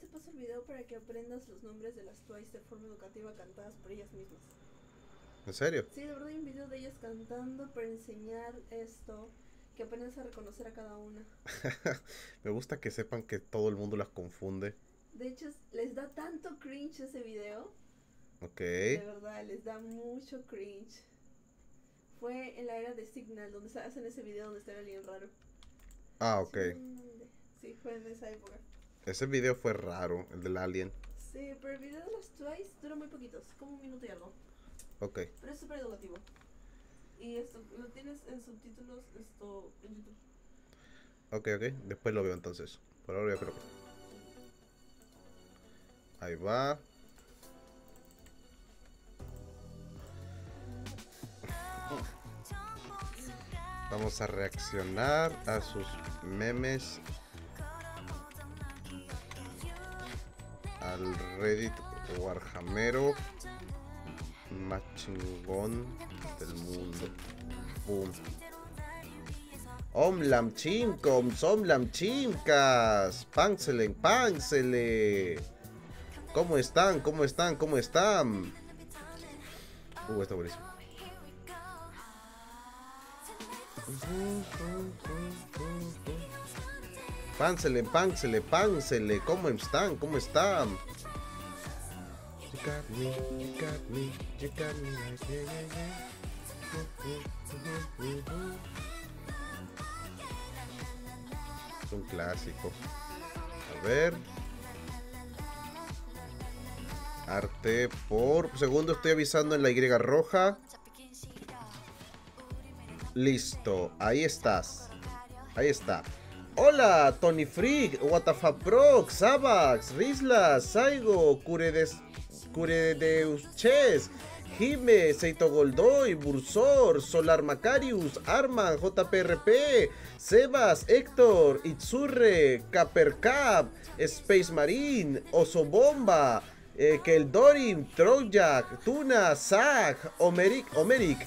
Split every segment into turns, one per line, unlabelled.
te paso el video para que aprendas los nombres de las Twice de forma educativa cantadas por ellas mismas. ¿En serio? Sí, de verdad hay un video de ellas cantando para enseñar esto, que aprendas a reconocer a cada una.
Me gusta que sepan que todo el mundo las confunde.
De hecho, les da tanto cringe ese video.
Ok. De
verdad, les da mucho cringe. Fue en la era de Signal, donde hacen ese video donde está alguien raro. Ah, ok. sí fue en esa época.
Ese video fue raro, el del alien.
Sí, pero el video de los Twice Dura muy poquitos, como un minuto y algo. Ok. Pero es súper educativo. Y esto lo tienes en subtítulos
esto, en YouTube.
Ok, ok. Después lo veo entonces. Por ahora yo creo que. Ahí va. Vamos a reaccionar a sus memes al Reddit o más chingón del mundo. Boom. Omlam Chimcoms, Omlam Chimcas, Panselen, Pansele. ¿Cómo están? ¿Cómo están? ¿Cómo están? Uh, está buenísimo. Pánsele, pánsele, pánsele. ¿Cómo están? ¿Cómo están? es un clásico. A ver. Arte por segundo, estoy avisando en la Y roja. Listo, ahí estás. Ahí está. Hola, Tony Freak, WTF Sabax, Risla, Saigo, Curedes, Chess, Jime, Seito Goldoy, Bursor, Solar Macarius, Arman, JPRP, Sebas, Héctor, Itzurre, Capercap, Space Marine, Oso Bomba, eh, Trojak, Tuna, Zag, Omeric, Omeric,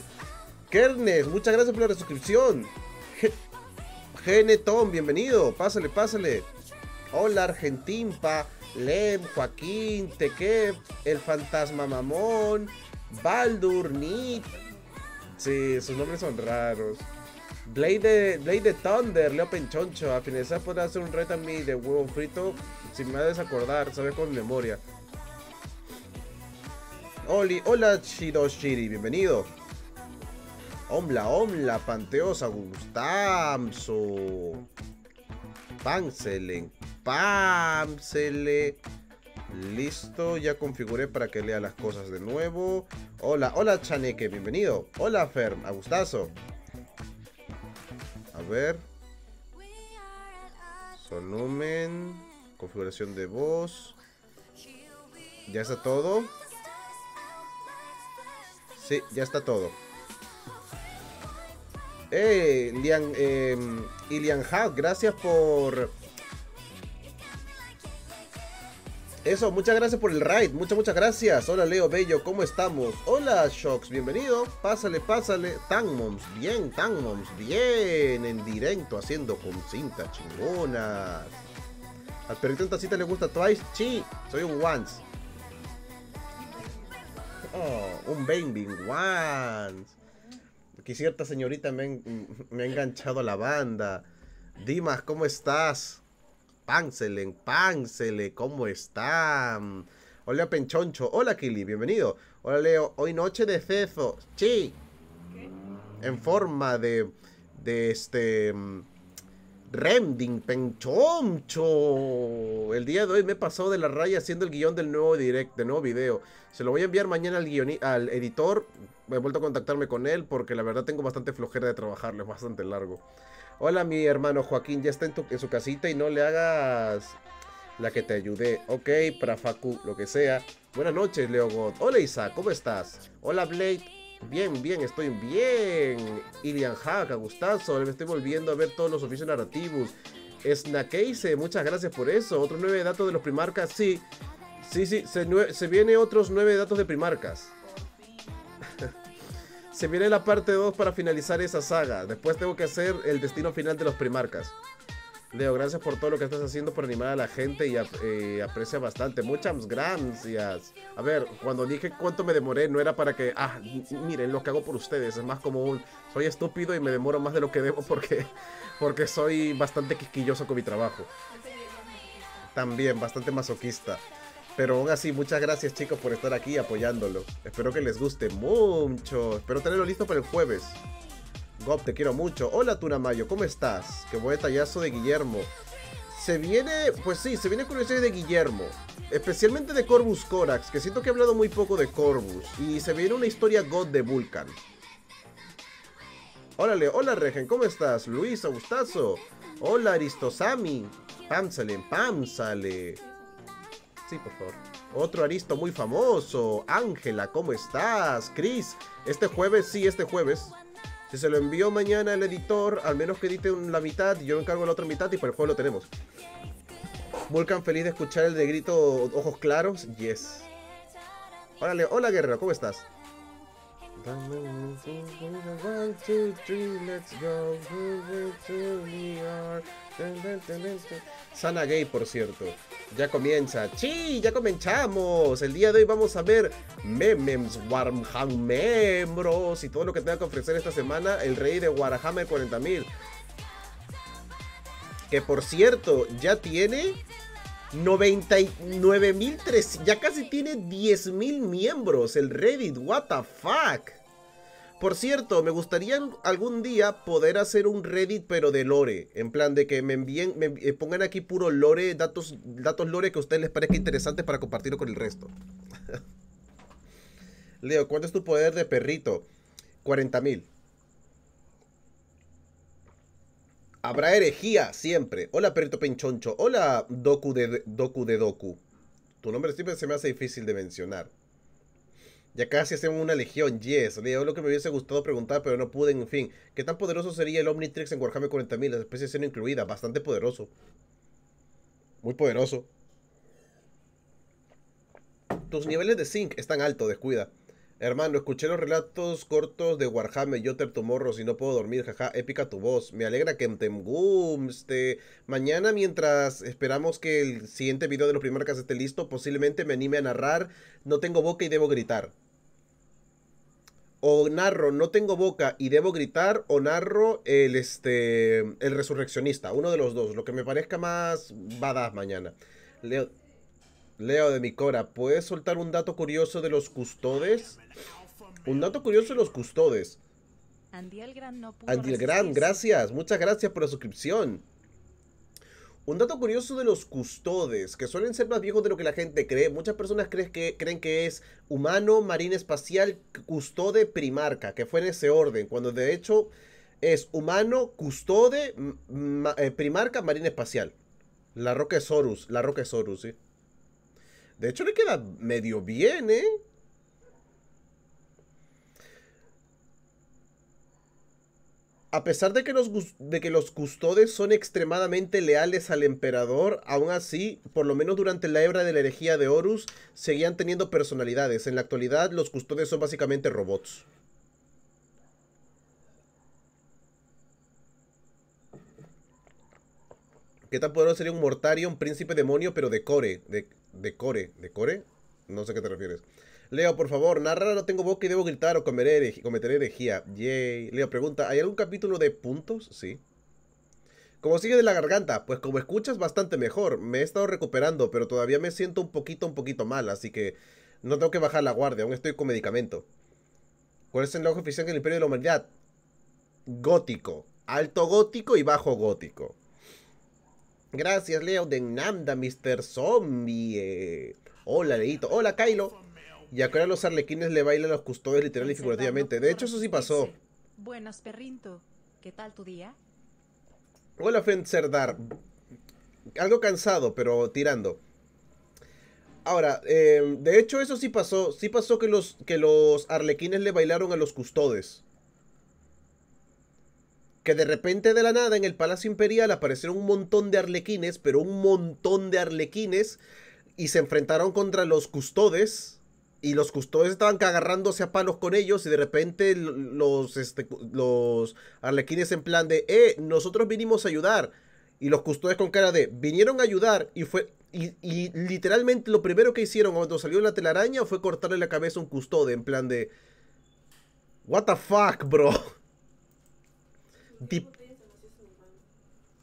Kernes, muchas gracias por la suscripción. Genetón, bienvenido, pásale, pásale. Hola Pa, Lem, Joaquín, Tequep, El Fantasma Mamón, Baldur, Nit. Sí, sus nombres son raros. Blade, Blade de Thunder, Leo Penchoncho. A finalizar podrá hacer un reto a mí de huevo frito Si me desacordar, sabe con memoria. Oli, hola Shidoshiri, bienvenido. Omla, omla, panteosa, gustazo. Pamselen, pamsele. Listo, ya configuré para que lea las cosas de nuevo. Hola, hola Chaneque, bienvenido. Hola Ferm, a A ver. Sonumen Configuración de voz. ¿Ya está todo? Sí, ya está todo. Eh, Lian, eh, Ilian gracias por... Eso, muchas gracias por el ride, muchas, muchas gracias. Hola Leo Bello, ¿cómo estamos? Hola Shocks, bienvenido. Pásale, pásale. Tangmoms, bien, Tangmoms, bien. En directo, haciendo con cinta, chingonas. Al perrito en tacita le gusta Twice. Sí, soy un Once. Oh, un Baby Once que cierta señorita me, me ha enganchado a la banda. Dimas, ¿cómo estás? Panselen, Pansele, ¿cómo están? Hola Penchoncho, hola Kili, bienvenido. Hola Leo, hoy noche de cezo, sí. En forma de, de este... rending Penchoncho. El día de hoy me he pasado de la raya haciendo el guión del nuevo direct, del nuevo video. Se lo voy a enviar mañana al, al editor he vuelto a contactarme con él porque la verdad tengo bastante flojera de trabajarlo, es bastante largo. Hola, mi hermano Joaquín, ya está en, su casita y no le hagas la que te ayude, Ok, facu lo que sea. Buenas noches, Leo God. Hola, Isa, ¿cómo estás? Hola, Blade. Bien, bien, estoy bien. Ilian a gustazo. Me estoy volviendo a ver todos los oficios narrativos. Snakeise, muchas gracias por eso. Otros nueve datos de los primarcas, sí. Sí, sí, se, se viene otros nueve datos de primarcas. Se viene la parte 2 para finalizar esa saga. Después tengo que hacer el destino final de los primarcas. Leo, gracias por todo lo que estás haciendo por animar a la gente y eh, aprecia bastante. Muchas gracias. A ver, cuando dije cuánto me demoré, no era para que, ah, miren lo que hago por ustedes. Es más como un, soy estúpido y me demoro más de lo que debo porque, porque soy bastante quisquilloso con mi trabajo. También, bastante masoquista. Pero aún así, muchas gracias chicos por estar aquí apoyándolo. Espero que les guste mucho. Espero tenerlo listo para el jueves. Gob, te quiero mucho. Hola mayo ¿cómo estás? Qué buen tallazo de Guillermo. Se viene, pues sí, se viene curiosidad de Guillermo. Especialmente de Corvus Corax, que siento que he hablado muy poco de Corvus. Y se viene una historia God de Vulcan. Órale, hola Regen, ¿cómo estás? Luis, Augustazo. Hola Aristosami. pamsale pamsale por favor. Otro aristo muy famoso. Ángela, ¿cómo estás? Chris, este jueves, sí, este jueves. Si se lo envío mañana el editor, al menos que edite la mitad yo me encargo la otra mitad y por el juego lo tenemos. Vulcan feliz de escuchar el de grito ojos claros. Yes. Órale, hola guerrero, ¿cómo estás? Sana Gay, por cierto. Ya comienza. ¡Sí! ¡Ya comenzamos! El día de hoy vamos a ver Memems, Warhammer y todo lo que tenga que ofrecer esta semana el rey de Warhammer 40.000. Que por cierto, ya tiene 99.300, ya casi tiene 10.000 miembros el Reddit, what the fuck. Por cierto, me gustaría algún día poder hacer un Reddit pero de lore, en plan de que me envíen, me eh, pongan aquí puro lore, datos, datos lore que a ustedes les parezca interesante para compartirlo con el resto. Leo, ¿cuánto es tu poder de perrito? 40.000. Habrá herejía siempre. Hola, perito penchoncho. Hola, doku de doku de doku. Tu nombre siempre se me hace difícil de mencionar. Ya casi hacemos una legión, yes. lo que me hubiese gustado preguntar, pero no pude, en fin. ¿Qué tan poderoso sería el Omnitrix en Warhammer 40.000? La especie siendo incluida. Bastante poderoso. Muy poderoso. Tus niveles de zinc están altos, descuida. Hermano, escuché los relatos cortos de Warhammer Yotter morro, si no puedo dormir, jaja, épica tu voz. Me alegra que Temgum, este, Mañana, mientras esperamos que el siguiente video de los primarcas esté listo, posiblemente me anime a narrar. No tengo boca y debo gritar. O narro, no tengo boca y debo gritar, o narro el, este, el resurreccionista. Uno de los dos, lo que me parezca más badass mañana. Leo Leo de Micora, ¿puedes soltar un dato curioso de los custodes? Un dato curioso de los custodes.
Andy Gran,
gracias. Muchas gracias por la suscripción. Un dato curioso de los custodes, que suelen ser más viejos de lo que la gente cree. Muchas personas creen que, creen que es humano, marina espacial, custode, primarca, que fue en ese orden, cuando de hecho es humano, custode, eh, primarca, marina espacial. La roca es la roca es Horus, sí. De hecho, le queda medio bien, ¿eh? A pesar de que, los, de que los custodes son extremadamente leales al emperador, aún así, por lo menos durante la hebra de la herejía de Horus, seguían teniendo personalidades. En la actualidad, los custodes son básicamente robots. ¿Qué tan poderoso sería un mortario, un príncipe demonio, pero de core? De, de core, de core, No sé a qué te refieres. Leo, por favor, narra, no tengo boca y debo gritar o cometer herejía. Yay. Leo pregunta, ¿hay algún capítulo de puntos? Sí. ¿Cómo sigue de la garganta? Pues como escuchas, bastante mejor. Me he estado recuperando, pero todavía me siento un poquito, un poquito mal, así que no tengo que bajar la guardia, aún estoy con medicamento. ¿Cuál es el lenguaje oficial del Imperio de la Humanidad? Gótico. Alto gótico y bajo gótico. Gracias, Leo de Nanda, Mr. Zombie. Eh. Hola, Leito. Hola, Kylo. Y que los arlequines le bailan a los custodios literal y figurativamente. De hecho, eso sí pasó.
Buenas, perrinto. ¿Qué tal tu
día? Hola, Fenserdar. Algo cansado, pero tirando. Ahora, em, de hecho, eso sí pasó. Sí pasó que los, que los arlequines le bailaron a los custodes que de repente de la nada en el Palacio Imperial aparecieron un montón de arlequines, pero un montón de arlequines, y se enfrentaron contra los custodes. Y los custodes estaban agarrándose a palos con ellos y de repente los, este, los arlequines en plan de, eh, nosotros vinimos a ayudar. Y los custodes con cara de, vinieron a ayudar y fue... Y, y literalmente lo primero que hicieron cuando salió la telaraña fue cortarle la cabeza a un custode en plan de... What the fuck, bro.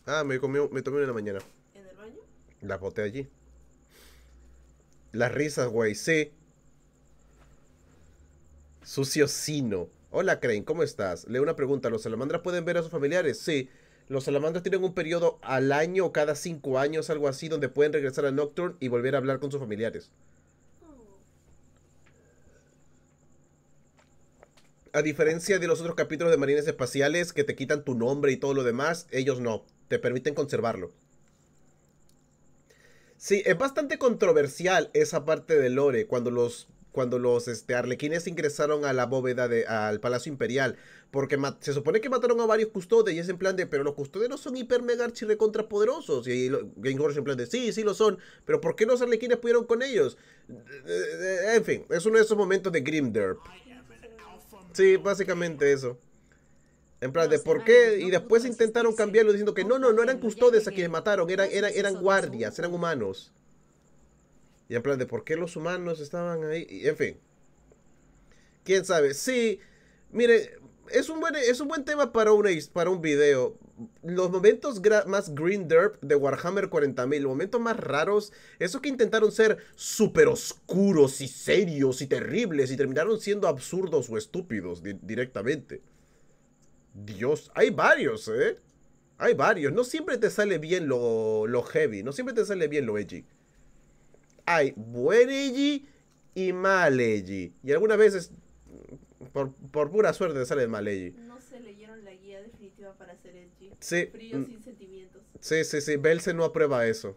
Ah, me, comió, me tomé una en la mañana. ¿En el baño? Las boté allí. Las risas, güey, sí. Sucio Sino. Hola, Crane, ¿cómo estás? Leo una pregunta. ¿Los salamandras pueden ver a sus familiares? Sí. Los salamandras tienen un periodo al año o cada cinco años, algo así, donde pueden regresar a Nocturne y volver a hablar con sus familiares. a diferencia de los otros capítulos de Marines Espaciales que te quitan tu nombre y todo lo demás, ellos no, te permiten conservarlo. Sí, es bastante controversial esa parte de Lore cuando los cuando los este, arlequines ingresaron a la bóveda de, al Palacio Imperial. Porque se supone que mataron a varios custodes y es en plan de, pero los custodes no son hiper mega recontra Y, y Game en plan de, sí, sí lo son, pero ¿por qué los arlequines pudieron con ellos? Eh, eh, en fin, es uno de esos momentos de Grimderp. Sí, básicamente eso. En plan de por ah, qué, y después intentaron cambiarlo diciendo que no, no, no eran custodios a quienes mataron, eran, eran, eran guardias, eran humanos. Y en plan de por qué los humanos estaban ahí, y en fin. Quién sabe, sí, mire, es un buen, es un buen tema para un, para un video los momentos más Green Derp de Warhammer 40.000, Los momentos más raros, esos que intentaron ser súper oscuros y serios y terribles y terminaron siendo absurdos o estúpidos directamente. Dios, hay varios, ¿eh? Hay varios. No siempre te sale bien lo, heavy, no siempre te sale bien lo edgy. Hay buen edgy y mal edgy. Y algunas veces, por, por pura suerte, te sale mal edgy.
No se leyeron la guía definitiva para hacer
Mm. Sí. Sí, sí, sí. no aprueba eso.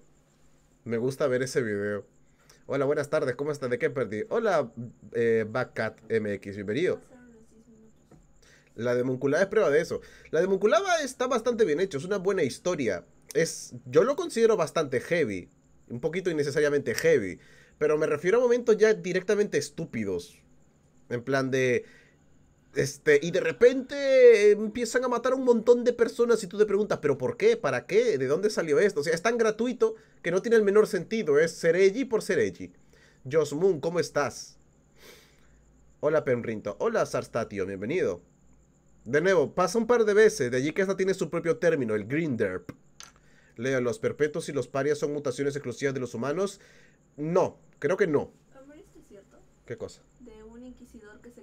Me gusta ver ese video. Hola, buenas tardes. ¿Cómo estás? ¿De qué perdí? Hola, eh, Backcat MX. Bienvenido. La de es prueba de eso. La de está bastante bien hecho. Es una buena historia. Es, yo lo considero bastante heavy. Un poquito innecesariamente heavy. Pero me refiero a momentos ya directamente estúpidos. En plan de este, y de repente empiezan a matar a un montón de personas y tú te preguntas, ¿pero por qué? ¿Para qué? ¿De dónde salió esto? O sea, es tan gratuito que no tiene el menor sentido. Es Sereji por Sereji. Josmoon, ¿cómo estás? Hola, Penrinto. Hola, Sarstatio. Bienvenido. De nuevo, pasa un par de veces. De allí que esta tiene su propio término, el Green Derp. Leo, ¿los perpetuos y los parias son mutaciones exclusivas de los humanos? No, creo que no. ¿Qué cosa? De
un inquisidor que se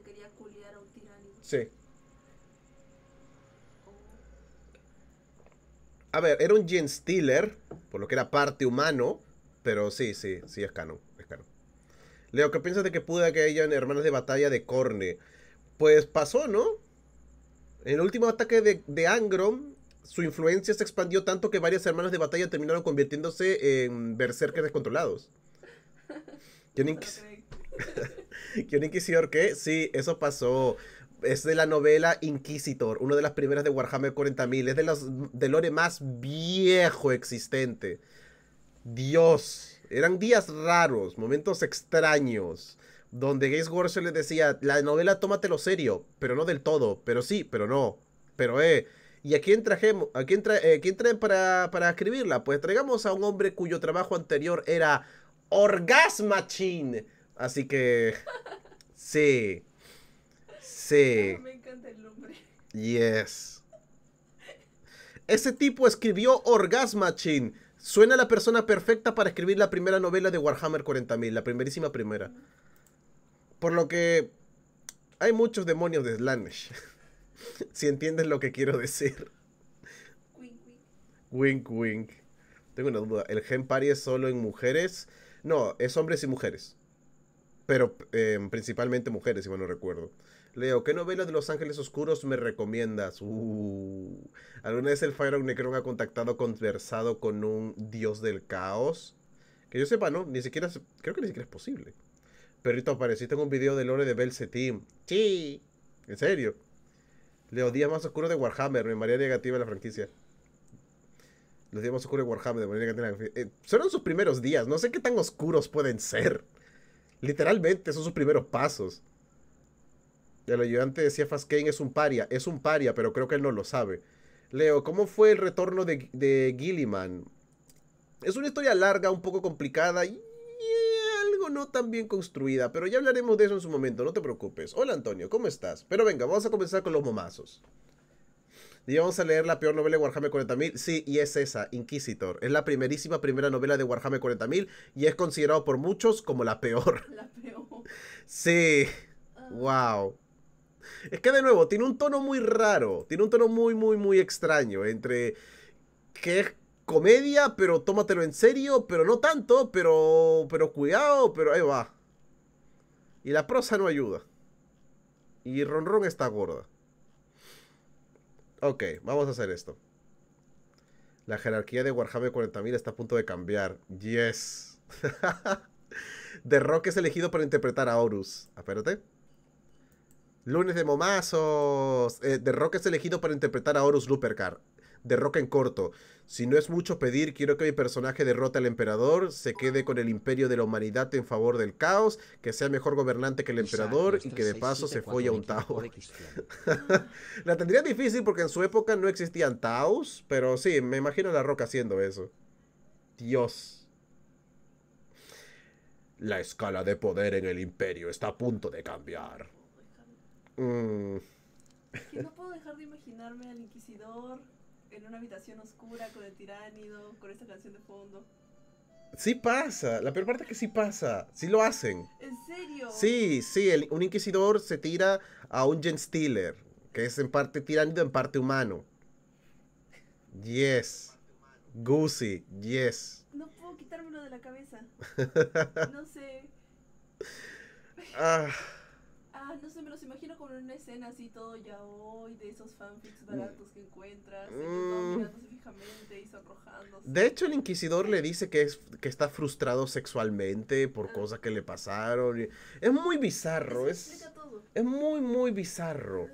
a ver, era un Gen Stealer, por lo que era parte humano, pero sí, sí, sí es canon, es Leo, ¿qué piensas de que pude que hayan hermanas de batalla de Corne? Pues pasó, ¿no? En el último ataque de, de Angron, su influencia se expandió tanto que varias hermanas de batalla terminaron convirtiéndose en berserkers descontrolados. ¿Quién, inquis... ¿Quién inquisidor qué? Sí, eso pasó es de la novela Inquisitor, una de las primeras de Warhammer 40.000. Es de los de lore más viejo existente. Dios, eran días raros, momentos extraños, donde Gaze Workshop le decía, la novela tómatelo serio, pero no del todo, pero sí, pero no, pero eh. ¿Y a quién trajemos? ¿A eh, quién, traen para, para escribirla? Pues traigamos a un hombre cuyo trabajo anterior era Orgasmachine. Así que... Sí. Sí. Ah,
me encanta el nombre.
Yes. Ese tipo escribió Orgasmachine. Suena la persona perfecta para escribir la primera novela de Warhammer 40.000, la primerísima primera. Por lo que hay muchos demonios de Slanish si entiendes lo que quiero decir. Wink, wink. Tengo una duda. ¿El Gen pari es solo en mujeres? No, es hombres y mujeres. Pero eh, principalmente mujeres, si mal no recuerdo. Leo, ¿qué novela de Los Ángeles Oscuros me recomiendas? Uh, ¿Alguna vez el Fire Necron ha contactado, conversado con un dios del caos? Que yo sepa, no, ni siquiera, creo que ni siquiera es posible. Perrito, apareciste en un video de Lore de Belzetim. Sí. ¿En serio? Leo, Día Más Oscuro de Warhammer, Me manera negativa la franquicia. Los días más oscuros de Warhammer, de manera negativa. la franquicia. Eh, son sus primeros días, no sé qué tan oscuros pueden ser. Literalmente, son sus primeros pasos. El ayudante de Cephas Kane es un paria, es un paria, pero creo que él no lo sabe. Leo, ¿cómo fue el retorno de, Gilliman? Es una historia larga, un poco complicada y algo no tan bien construida, pero ya hablaremos de eso en su momento, no te preocupes. Hola Antonio, ¿cómo estás? Pero venga, vamos a comenzar con los momazos. Y vamos a leer la peor novela de Warhammer 40.000. Sí, y es esa, Inquisitor. Es la primerísima primera novela de Warhammer 40.000 y es considerado por muchos como la peor.
La peor.
Sí. wow. Ah. Es que de nuevo, tiene un tono muy raro, tiene un tono muy, muy, muy extraño entre que es comedia, pero tómatelo en serio, pero no tanto, pero, pero cuidado, pero ahí va. Y la prosa no ayuda. Y Ronron está gorda. Ok, vamos a hacer esto. La jerarquía de Warhammer 40.000 está a punto de cambiar. Yes. The Rock es elegido para interpretar a Horus. Espérate. Lunes de momazos. Eh, The Rock es elegido para interpretar a Horus Lupercar. The Rock en corto. Si no es mucho pedir, quiero que mi personaje derrote al emperador, se quede con el imperio de la humanidad en favor del caos, que sea mejor gobernante que el emperador y que de paso se folle a un Tao. la tendría difícil porque en su época no existían Taos, pero sí, me imagino a la Roca haciendo eso. Dios. La escala de poder en el imperio está a punto de cambiar. Mm.
Que no puedo dejar de imaginarme al inquisidor en una habitación oscura con el tiránido, con esta canción de fondo.
Sí pasa, la peor parte es que sí pasa, sí lo hacen.
¿En serio? Sí,
sí, un inquisidor se tira a un gen stealer, que es en parte tiránido, en parte humano. Yes. Goosey, yes.
No puedo quitármelo de la cabeza. no sé. ah. Ah, no sé, me los imagino como una escena así todo ya hoy, de esos fanfics mm. baratos que encuentras,
mm. De hecho, el inquisidor le dice que, es, está frustrado sexualmente por ah. cosas que le pasaron. Es muy bizarro, es, es muy, muy bizarro.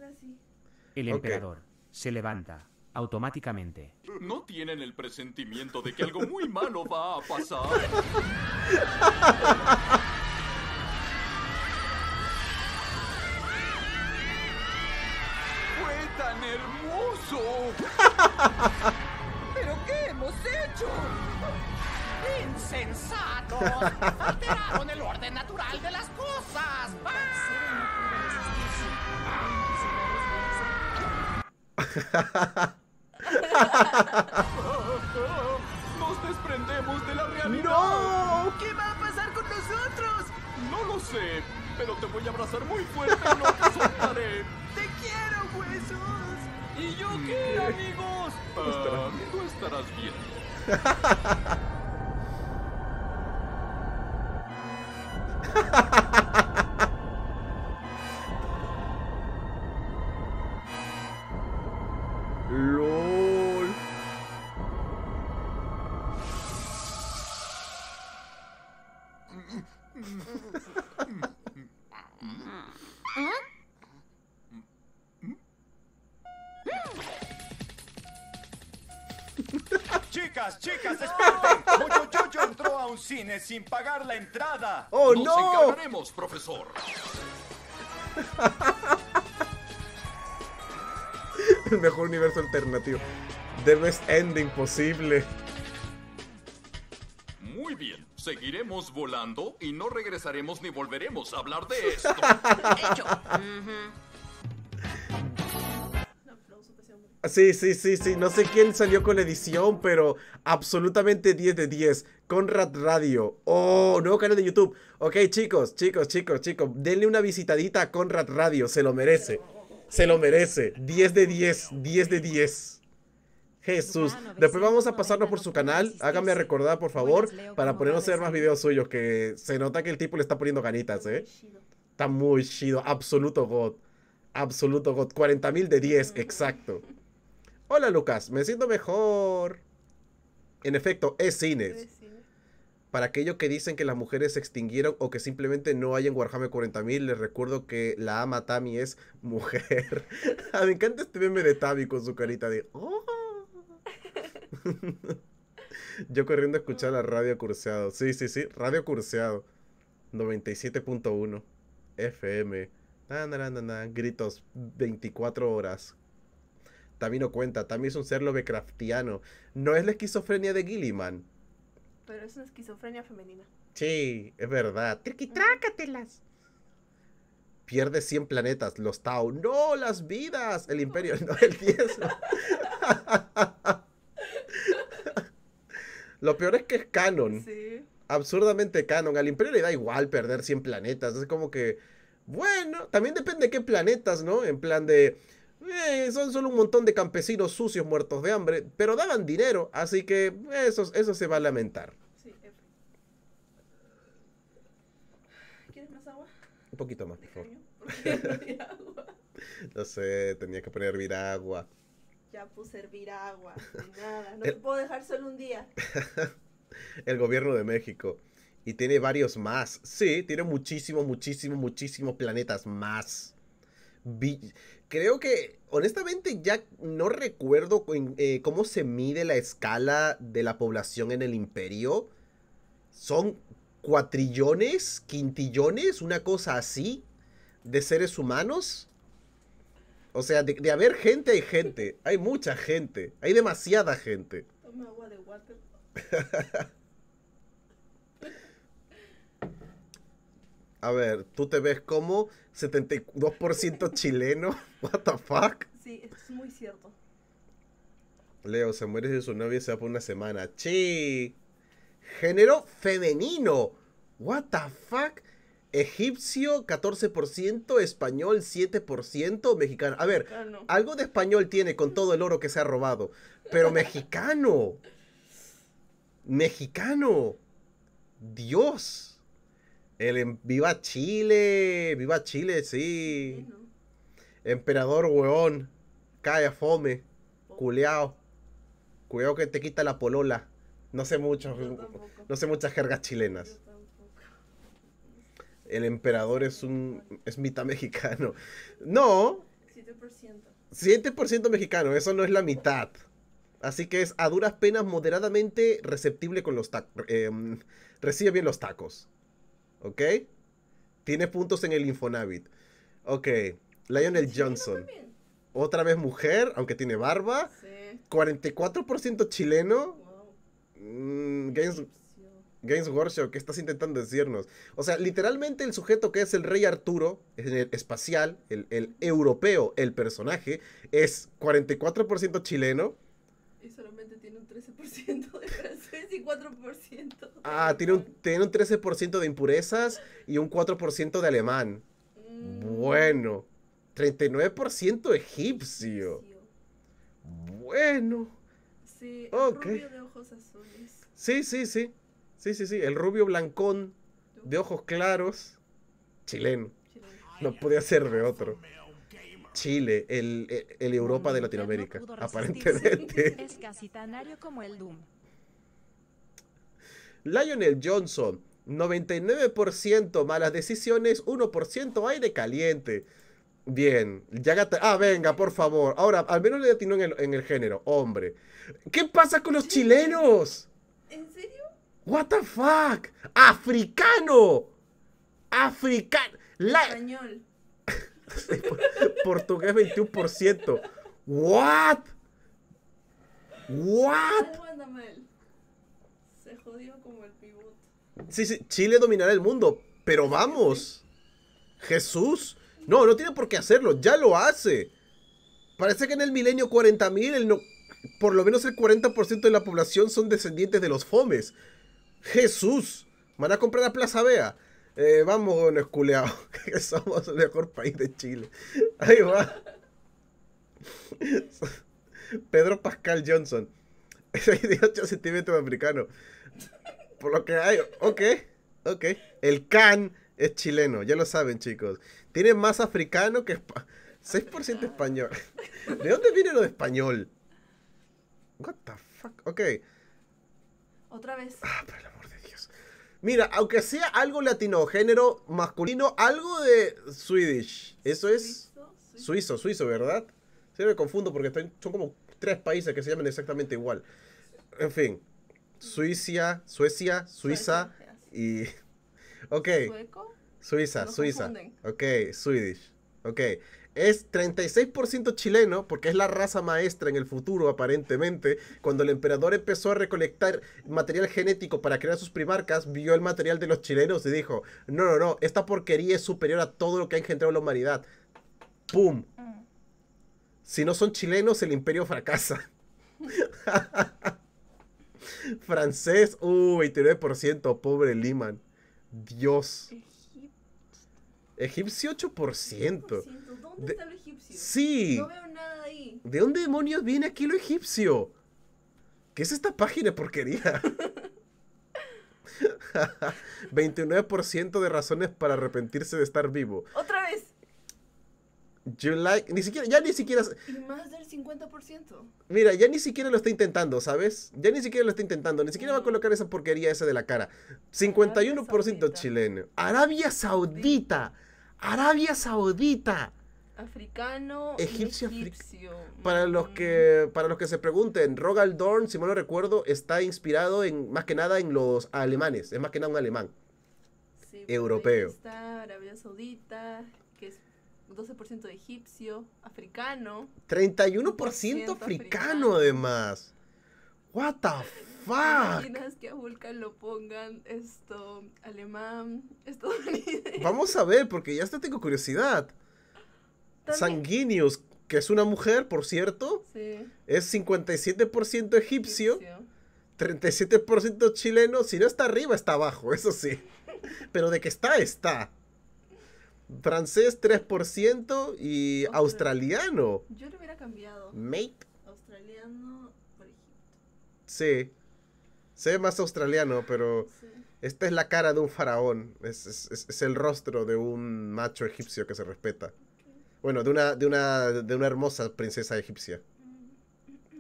El emperador se levanta automáticamente. ¿No tienen el presentimiento de que algo muy malo va a pasar?
tan hermoso! ¿Pero qué hemos hecho? Insensato
¡Alteraron el orden natural de las cosas!
¡Nos desprendemos de la realidad! ¡No! ¿Qué va a pasar con nosotros? No lo sé, pero te voy a abrazar muy fuerte y no te soltaré.
¡Te quiero, huesos! ¿Y yo qué, amigos? Tú ah, estarás bien? estarás bien?
sin pagar la entrada. ¡Oh, Nos no! Nos encargaremos, profesor.
El mejor universo alternativo. The best ending posible.
Muy bien. Seguiremos volando y no regresaremos ni volveremos a hablar de esto. Hecho.
Sí, sí, sí, sí. No sé quién salió con la edición, pero absolutamente 10 de 10. Conrad Radio. Oh, nuevo canal de YouTube. Ok, chicos, chicos, chicos, chicos. Denle una visitadita a Conrad Radio. Se lo merece. Se lo merece. 10 de 10. 10 de 10. Jesús. Después vamos a pasarnos por su canal. Hágame recordar, por favor, para ponernos a ver más videos suyos, que se nota que el tipo le está poniendo ganitas, ¿eh? Está muy chido. Absoluto God. Absoluto God. 40.000 de 10, exacto. Hola Lucas, me siento mejor. En efecto, es cines. Para aquellos que dicen que las mujeres se extinguieron o que simplemente no hay en Warhammer 40.000, les recuerdo que la ama Tami es mujer. Ah, me encanta este meme de Tami con su carita de... Oh". Yo corriendo a escuchar la radio curseado. Sí, sí, sí, radio curseado. 97.1 FM. gritos 24 horas. También no cuenta, también es un ser Lovecraftiano. No es la esquizofrenia de Gilliman.
Pero es una esquizofrenia femenina.
Sí, es verdad. ¡Triquitrácatelas! Pierde 100 planetas, los Tau. ¡No, las vidas! El imperio, no, el Tieso. Lo peor es que es canon. Absurdamente canon. Al imperio le da igual perder 100 planetas. Es como que... Bueno, también depende de qué planetas, ¿no? En plan de eh, son solo un montón de campesinos sucios muertos de hambre, pero daban dinero, así que eso, eso se va a lamentar. ¿Quieres más agua? Un poquito más, por no sé, tenía que poner hervir agua.
Ya puse hervir agua, nada, no te puedo dejar solo un día.
El gobierno de México. Y tiene varios más. Sí, tiene muchísimos, muchísimos, muchísimos planetas más. Creo que, honestamente, ya no recuerdo eh, cómo se mide la escala de la población en el imperio. Son cuatrillones, quintillones, una cosa así, de seres humanos. O sea, de, haber gente hay gente, hay mucha gente, hay demasiada gente.
Toma agua de water.
a ver, tú te ves como 72% chileno. What the fuck?
Sí, es muy cierto.
Leo, se muere de su novia se va por una semana. Chi. Género femenino. What the fuck? Egipcio 14%, español 7%, mexicano. A ver, algo de español tiene con todo el oro que se ha robado. Pero mexicano. mexicano. Dios. Em, viva Chile, Viva Chile, sí. Emperador hueón, calla fome, Culeao Cuidado que te quita la polola. No sé mucho, no sé muchas jergas chilenas. El emperador es un es mitad mexicano. No. 7%. 7% mexicano, eso no es la mitad. Así que es a duras penas moderadamente receptible con los tacos. Eh, mm, recibe bien los tacos. ¿ok? Tiene puntos en el Infonavit. Ok, Lionel Johnson. Otra vez mujer, aunque tiene barba. 44% chileno. Mm, Games, Workshop, ¿qué estás intentando decirnos? O sea, literalmente el sujeto que es el rey Arturo, es el espacial, el europeo, el personaje, es 44% chileno,
solamente tiene un 13% de francés y 4%.
Ah, tiene un, tiene un 13% de impurezas y un 4% de alemán. Mm. Bueno. 39% egipcio. Bueno.
Sí, rubio de ojos azules.
Sí, sí, sí. Sí, sí, sí. El rubio blancón de ojos claros. chileno. No podía ser de otro. Chile, el, eh, Europa de Latinoamérica, aparentemente.
Es casi tanario como el Doom.
Lionel Johnson, 99% malas decisiones, 1% aire caliente. Bien, ya Ah, venga, por favor. Ahora, al menos le atinó en el, género, hombre. ¿Qué pasa con los chilenos? ¿En serio? What the fuck? Africano. Africano. Español. Portugués 21%. What? What? Sí, sí, Chile dominará el mundo, pero vamos. Jesús. No, no tiene por qué hacerlo, ya lo hace. Parece que en el milenio 40.000, no, por lo menos el 40% de la población son descendientes de los fomes. Jesús. Van a comprar la Plaza Vea. Eh, vamos con los que somos el mejor país de Chile. Ahí va. Pedro Pascal Johnson. 68 centímetros africano. Por lo que hay. Ok, ok. El can es chileno, ya lo saben, chicos. Tiene más africano que. 6% español. ¿De dónde viene lo de español? What the fuck? Ok.
Otra vez. Ah, pero
Mira, aunque sea algo latino, género masculino, algo de Swedish. Eso es suizo, suizo, ¿verdad? Se me confundo porque son como tres países que se llaman exactamente igual. En fin, Suiza, Suecia, Suiza y... Ok. ¿Sueco? Suiza, Suiza. Ok, Swedish. Ok es 36% chileno, porque es la raza maestra en el futuro, aparentemente. Cuando el emperador empezó a recolectar material genético para crear sus primarcas, vio el material de los chilenos y dijo: No, no, no, esta porquería es superior a todo lo que ha engendrado la humanidad. ¡Pum! Si no son chilenos, el imperio fracasa. Francés, uh, 29%, pobre Liman. Dios. Egipcio 8%. 8%
de... egipcio? Sí. No veo nada ahí. ¿De
dónde demonios viene aquí lo egipcio? ¿Qué es esta página de porquería? 29% de razones para arrepentirse de estar vivo. Otra vez. like... ni siquiera, ya ni siquiera.
más del 50%.
Mira, ya ni siquiera lo está intentando, ¿sabes? Ya ni siquiera lo está intentando, ni siquiera va a mm. colocar esa porquería esa de la cara. 51% chileno. Arabia Saudita. Arabia Saudita.
Africano. Egipcio.
Para, los que, mm. para los que se pregunten, Rogal Dorn, si mal no recuerdo, está inspirado en más que nada en los alemanes. Es más que nada un alemán.
europeo. Está Arabia Saudita, que es 12% de egipcio, africano.
31% africano, además. What the fuck?
imaginas que a Vulcan lo pongan esto alemán,
Vamos a ver porque ya hasta tengo curiosidad. Sanguinius, que es una mujer, por cierto, sí. es 57% egipcio, 37% chileno. Si no está arriba, está abajo, eso sí. Pero de que está, está. Francés 3% y australiano.
Yo lo hubiera cambiado. Mate. Australiano por Egipto.
Sí. Se más australiano, pero esta es la cara de un faraón. es el rostro de un macho egipcio que se respeta. Bueno, de una, de una, de una hermosa princesa egipcia.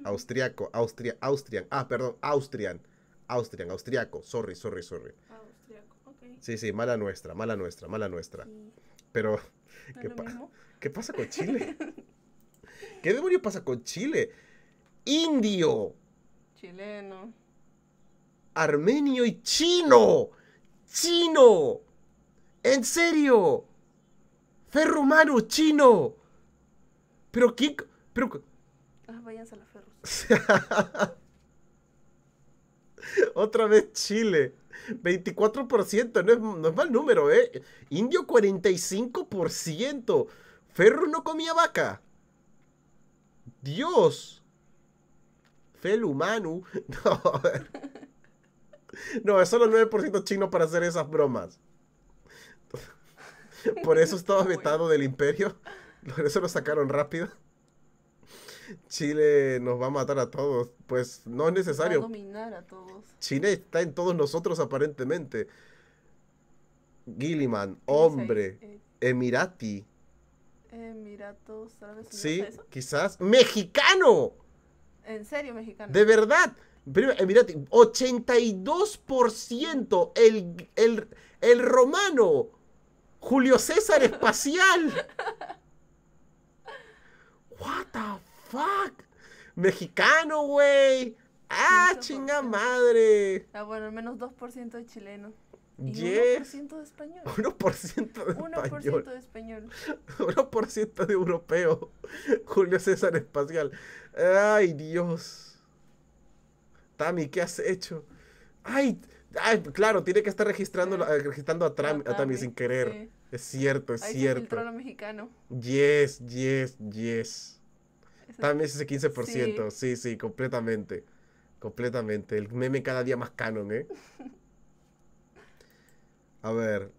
Austriaco, Austria, Austrian. Ah, perdón, Austrian. Austrian, austriaco. Sorry, sorry, sorry. Austriaco, ok. Sí, sí, mala nuestra, mala nuestra, mala nuestra. Pero, ¿qué, ¿qué pasa con Chile? ¿Qué demonios pasa con Chile? Indio.
Chileno.
Armenio y chino. Chino. En serio. Ferro humano, chino. Pero qué... Pero...
Ah, váyanse a la ferros.
Otra vez Chile. 24%, no es, no mal número, ¿eh? Indio 45%. Ferro no comía vaca. Dios. Felumanu. No, no, es solo 9% chino para hacer esas bromas. Por eso estaba vetado del imperio. Por eso lo sacaron rápido. Chile nos va a matar a todos. Pues no es necesario. Chile está en todos nosotros aparentemente. Guilliman, hombre, eh. Emirati.
Emiratos ¿sabes? Sí,
quizás. ¡Mexicano! En serio, mexicano. De verdad. Emirati, 82%. El, el, el romano. Julio César espacial. What the fuck? Mexicano, güey. Ah, chinga madre.
Ah, bueno, al menos 2% de chileno.
Y 1%
de español. 1% de español. 1% de español.
1% de europeo. Julio César Espacial. Ay, Dios. Tami, ¿qué has hecho? Ay, ay claro, tiene que estar registrando, registrando a, a, Tami sin querer. Sí. Es cierto, es cierto. mexicano. Yes, yes, yes. También es ese 15%, sí. sí, completamente. Completamente. El meme cada día más canon, ¿eh? A ver,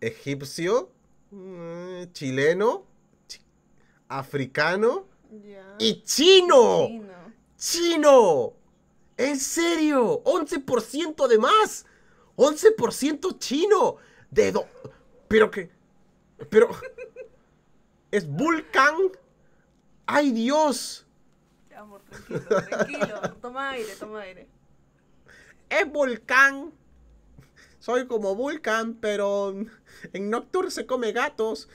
egipcio, mm, chileno, africano y chino. chino. ¡En serio! ¡11% de más! ¡11% chino! ¿De ¿Pero qué? Pero. Es Vulcan. ¡Ay, Dios! Amor, tranquilo, tranquilo.
Toma aire, toma aire.
Es Vulcan. Soy como Vulcan, pero en Nocturne se come gatos.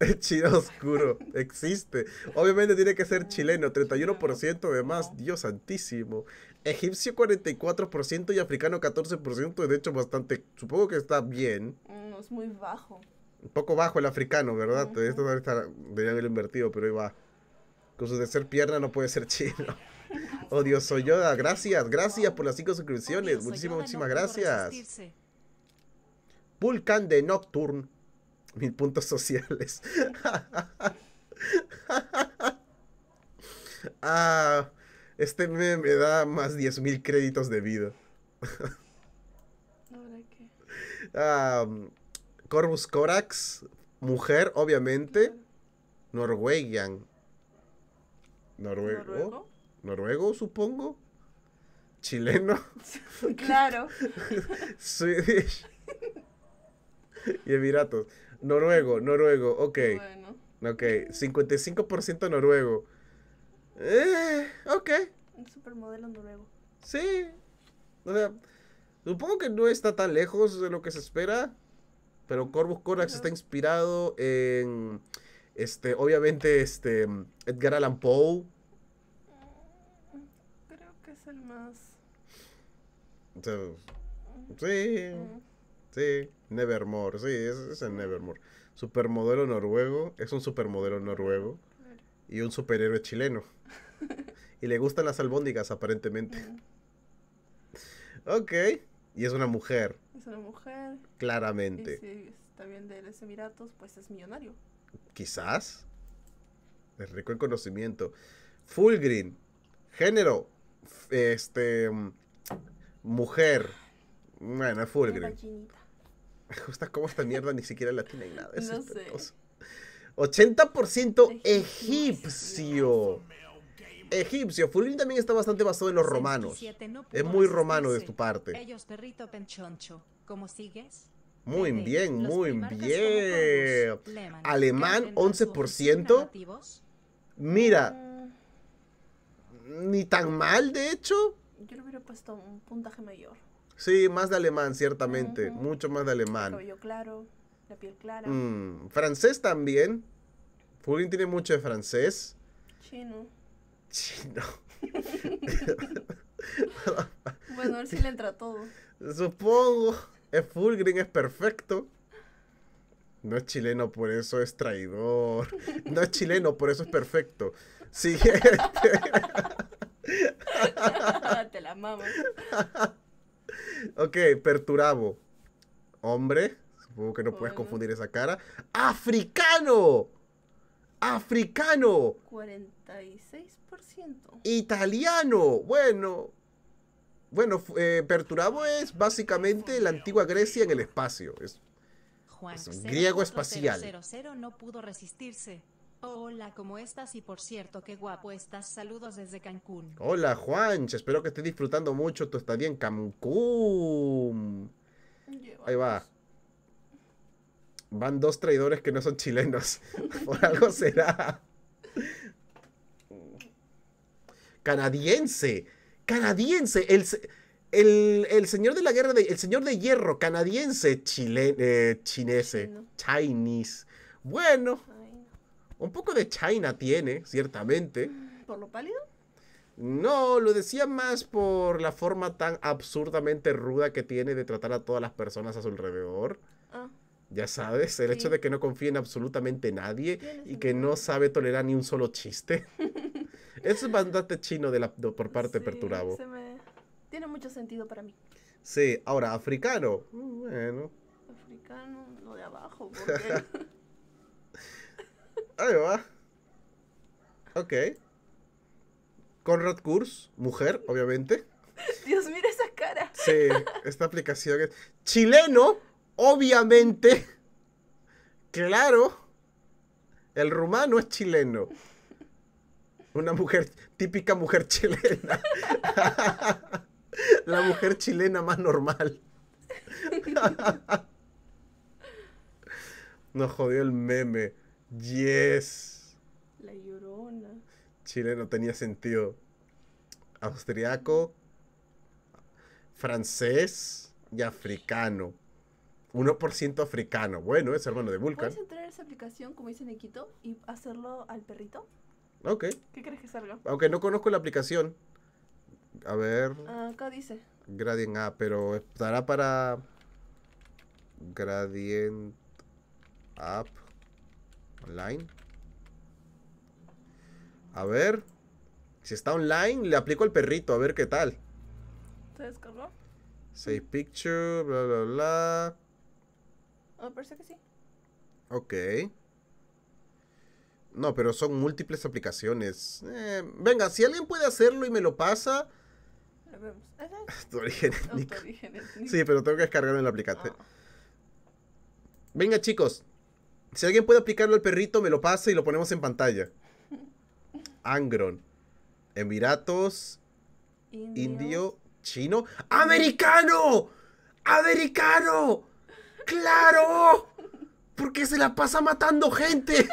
es chido oscuro existe. Obviamente tiene que ser chileno, 31% de más, Dios santísimo egipcio 44% y africano 14%, de hecho bastante, supongo que está bien. Mm,
es muy bajo.
Un poco bajo el africano, ¿verdad? debería haberlo invertido, pero ahí va. Con su de ser pierna no puede ser chino. Odio oh, soy yo. Gracias, gracias por las 5 suscripciones. muchísimas, muchísimas gracias. Vulcan de Nocturne. Mil puntos sociales. ah, este meme me da más 10.000 créditos de vida. ¿Ahora qué? Corvus Corax, mujer, obviamente. Norwegian. ¿Noruego? Noruego, supongo. Chileno.
claro.
Swedish. y Emiratos. Noruego, noruego, ok. Ok, 55% noruego. Eh,
ok. Un supermodelo noruego.
Sí. O sea, supongo que no está tan lejos de lo que se espera. Pero Corvus Corax está inspirado en. Este, obviamente, este. Edgar Allan Poe.
Mm, creo que es el más.
sí. Mm. Sí. Nevermore. Sí, es, es el Nevermore. Supermodelo noruego. Es un supermodelo noruego. Y un superhéroe chileno. y le gustan las albóndigas, aparentemente. Ok. Y es una mujer.
Es una mujer.
Claramente.
Y está bien de los Emiratos, pues es millonario.
Quizás. Es rico en conocimiento. Full green. Género. Este. Mujer. Bueno, full green. Justa como esta mierda ni siquiera la tiene nada. no sé. 80% egipcio. egipcio egipcio. Furin también está bastante basado en los romanos. es muy romano de su parte. Muy bien, muy bien. Alemán, 11%. Mira, mm. ni tan mal, de hecho.
Yo le hubiera puesto un puntaje mayor.
Sí, más de alemán, ciertamente. Mucho más de alemán.
claro, mm,
francés también. Furin tiene mucho de francés.
Chino. Chino. bueno, él sí le entra todo.
Supongo. Es green es perfecto. No es chileno, por eso es traidor. No es chileno, por eso es perfecto. Siguiente. Te la mamas. ok, Perturabo. Hombre, supongo que no puedes confundir esa cara. ¡Africano! africano.
46%.
Italiano. Bueno. Bueno, eh, Perturabo es básicamente la antigua Grecia en el espacio. Es,
griego espacial. no pudo resistirse. Hola, ¿cómo estás? Y por cierto, qué guapo estás. Saludos desde Cancún.
Hola, Juan. Espero que estés disfrutando mucho tu estadía en Cancún. Ahí va. Van dos traidores que no son chilenos. Por algo será. Canadiense. Canadiense. El, el, señor de la guerra de. El señor de hierro. Canadiense. Chile, eh, chinese. Chinese. Bueno. Un poco de China tiene, ciertamente. ¿Por lo pálido? No, lo decía más por la forma tan absurdamente ruda que tiene de tratar a todas las personas a su alrededor. Ah. Ya sabes, el hecho de que no confíe en absolutamente nadie y que no sabe tolerar ni un solo chiste. Eso es bastante chino de la, por parte de Perturabo.
Tiene mucho sentido para mí.
Sí, ahora, africano. Mm, bueno.
Africano, lo de abajo.
Ahí va. Ok. Conrad Kurz, mujer, obviamente.
Dios, mira esa
cara. Sí, esta aplicación es. ¡Chileno! Obviamente, claro, el rumano es chileno. Una mujer, típica mujer chilena. La mujer chilena más normal. Nos jodió el meme. Yes.
La llorona.
Chileno tenía sentido. Austriaco, francés y africano. 1% africano. Bueno, es hermano de Vulcan. ¿Puedes
entrar a esa aplicación, como dice Nequito y hacerlo al perrito? Ok. ¿Qué crees que salga? Aunque
no conozco la aplicación. A ver.
Ah, acá dice.
Gradient app, ah, pero estará para. Gradient App Online. A ver. Si está online, le aplico al perrito, a ver qué tal. ¿Se descargó? Save picture, bla, bla, bla. Me parece que sí. Ok. No, pero son múltiples aplicaciones. Eh, venga, si alguien puede hacerlo y me lo pasa. Tu origen, Sí, pero tengo que descargarlo en la ah. Venga, chicos. Si alguien puede aplicarlo al perrito, me lo pasa y lo ponemos en pantalla. Angron. Emiratos.
indio
chino. ¡Americano! ¡Americano! ¡Claro! Porque se la pasa matando gente.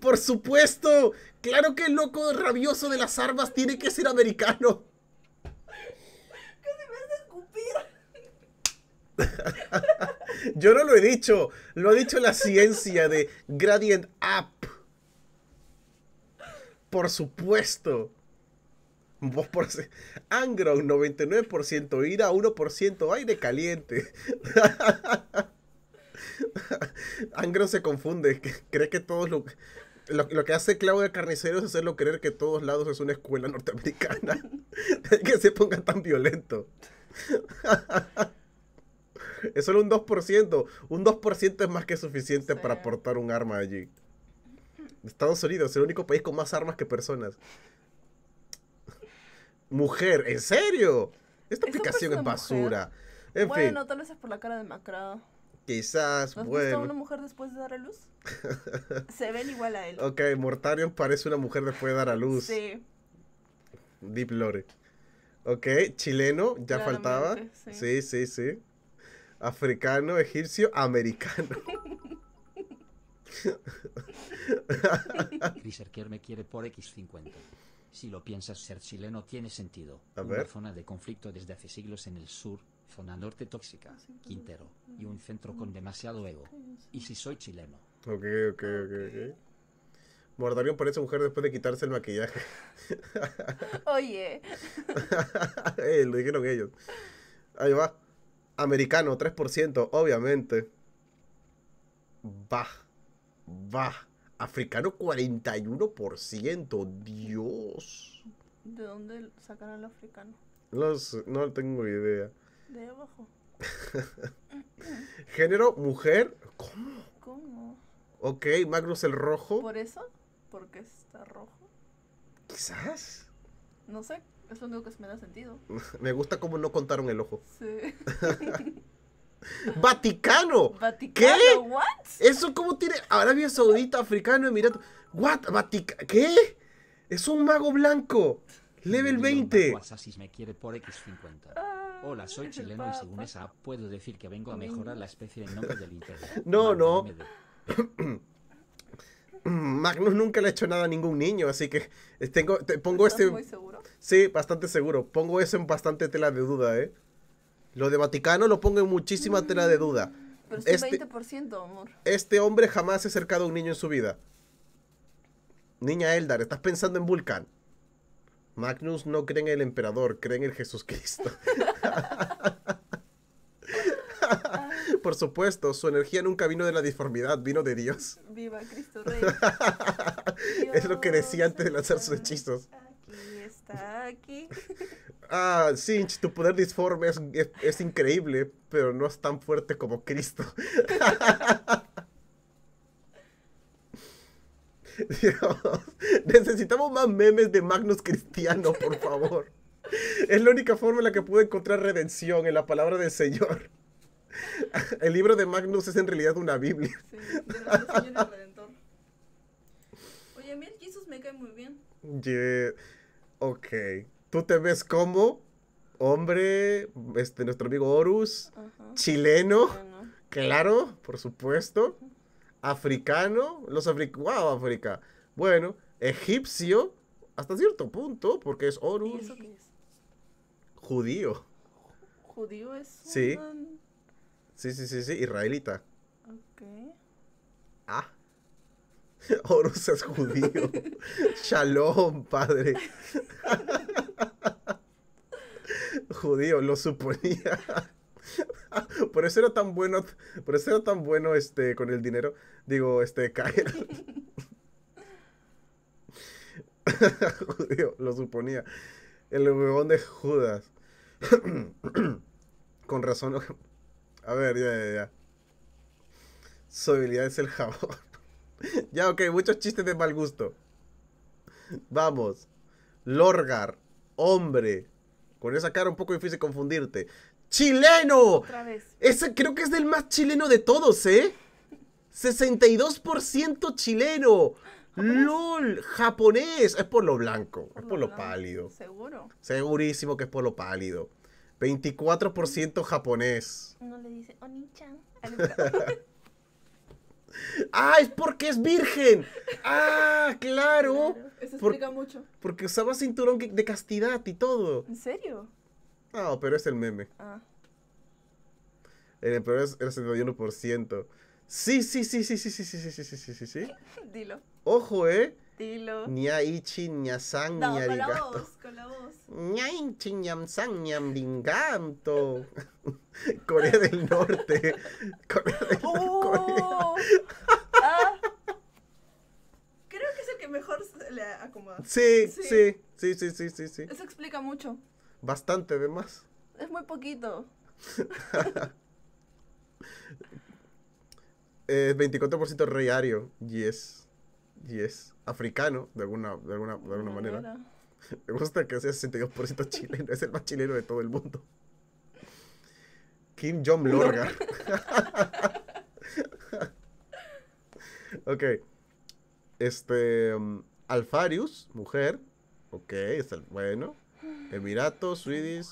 Por supuesto. Claro que el loco rabioso de las armas tiene que ser americano. Yo no lo he dicho, lo ha dicho la ciencia de Gradient App Por supuesto angro por 99%, ira 1%, aire caliente. angro se confunde, cree que todos lo, lo, que hace Claudia Carnicero es hacerlo creer que todos lados es una escuela norteamericana. que se ponga tan violento. es solo un 2%. Un 2% es más que suficiente para portar un arma allí. Estados Unidos, es el único país con más armas que personas mujer, ¿en serio? Esta aplicación es basura. bueno,
tal vez es por la cara de demacrada.
Quizás, has bueno. Visto a una
mujer después de dar a luz? Se ven igual a él.
Ok, Mortarion parece una mujer después de dar a luz. Sí. Deep Lore. Ok, chileno, ya faltaba. Sí. sí, sí, Africano, egipcio, americano.
Chris me quiere por X50. Si lo piensas, ser chileno tiene sentido. Una zona de conflicto desde hace siglos en el sur, zona norte tóxica, ah, Quintero, y un mm, centro mm, con
demasiado pues, ego. Y si soy chileno. Ok, ok, ok, ok. por esa mujer después de quitarse el maquillaje. Oye. Eh, lo dijeron ellos. Ahí va. Americano, 3%, obviamente. Va. Va. Africano 41%. Dios.
¿De dónde sacaron al africano?
No, no tengo idea. De abajo. Género, mujer.
¿Cómo? ¿Cómo?
Ok, Magnus el rojo. ¿Por
eso? Porque está rojo.
Quizás.
No sé, es lo único que me da sentido.
me gusta cómo no contaron el ojo. Sí. Vaticano. ¿Qué? What? ¿Eso cómo tiene? Arabia Saudita, Africano, Emirato. What? Vatica ¿Qué? Es un mago blanco. Level 20. Ah, Hola, soy chileno y según esa puedo decir que vengo a mejorar la especie en nombre del internet. No, no. Magnus nunca le ha hecho nada a ningún niño, así que tengo, te pongo este. Sí, bastante seguro. Pongo eso en bastante tela de duda, ¿eh? Lo de Vaticano lo pongo en muchísima tela de duda. Pero es este,
20%, amor.
Este hombre jamás se ha acercado a un niño en su vida. Niña Eldar, estás pensando en Vulcan. Magnus no cree en el emperador, cree en el Jesucristo. Por supuesto, su energía nunca vino de la disformidad, vino de Dios. Viva Cristo Rey. es lo que decía antes de lanzar sus hechizos.
Aquí está, aquí.
Ah, Sinch, tu poder disforme es, increíble, pero no es tan fuerte como Cristo. necesitamos más memes de Magnus Cristiano, por favor. Es la única forma en la que pude encontrar redención en la palabra del Señor. El libro de Magnus es en realidad una Biblia. Sí, de Redentor.
Oye, a mí el me cae
muy bien. Yeah. Ok tú te ves como hombre, este, nuestro amigo Horus, chileno, claro, por supuesto, africano, los africanos, wow, África, bueno, egipcio, hasta cierto punto, porque es Horus. Judío.
¿Judío es? Sí.
Sí, sí, sí, sí, israelita.
Ok.
Ah. Horus es judío. Shalom, padre. judío, lo suponía. por eso era tan bueno, por eso era tan bueno este con el dinero. Digo, este caer. judío, lo suponía. El huevón de Judas. con razón. A ver, ya, ya, ya. Su habilidad es el jabón. ya, ok, muchos chistes de mal gusto. Vamos. Lorgar, hombre. Con esa cara un poco difícil confundirte. ¡Chileno! Otra vez. Ese creo que es del más chileno de todos, ¿eh? 62% chileno. ¡Lol! ¡Japonés! Es por lo blanco, es por lo, ah, pálido. Seguro. Segurísimo que es por lo pálido. 24% japonés.
No le dice Onichan.
Ah, es porque es virgen. Ah, claro. eso explica mucho. Porque usaba cinturón de castidad y todo. ¿En serio? No, pero es el meme. Ah. pero es el 71%. Sí, sí, sí, sí, sí, sí, sí, sí, sí, sí, sí, sí. Dilo. Ojo, eh
estilo. Ni
a Ichi, ni a San, ni a con la voz, con la voz. Ni a Ichi, ni a San, ni a Corea del Norte. Corea del
oh, ah. creo que es el que mejor se le acomoda. Sí, sí,
sí, sí, sí, sí,
Eso explica mucho.
Bastante, además.
Es muy poquito.
eh, 24% reario, yes y es africano, de alguna, alguna, manera. Me gusta que sea 62% chileno, es el más chileno de todo el mundo. Kim Jong Lorga. ok. Este. Um, Alfarius, mujer. Ok, está bueno. Emiratos, Swedish.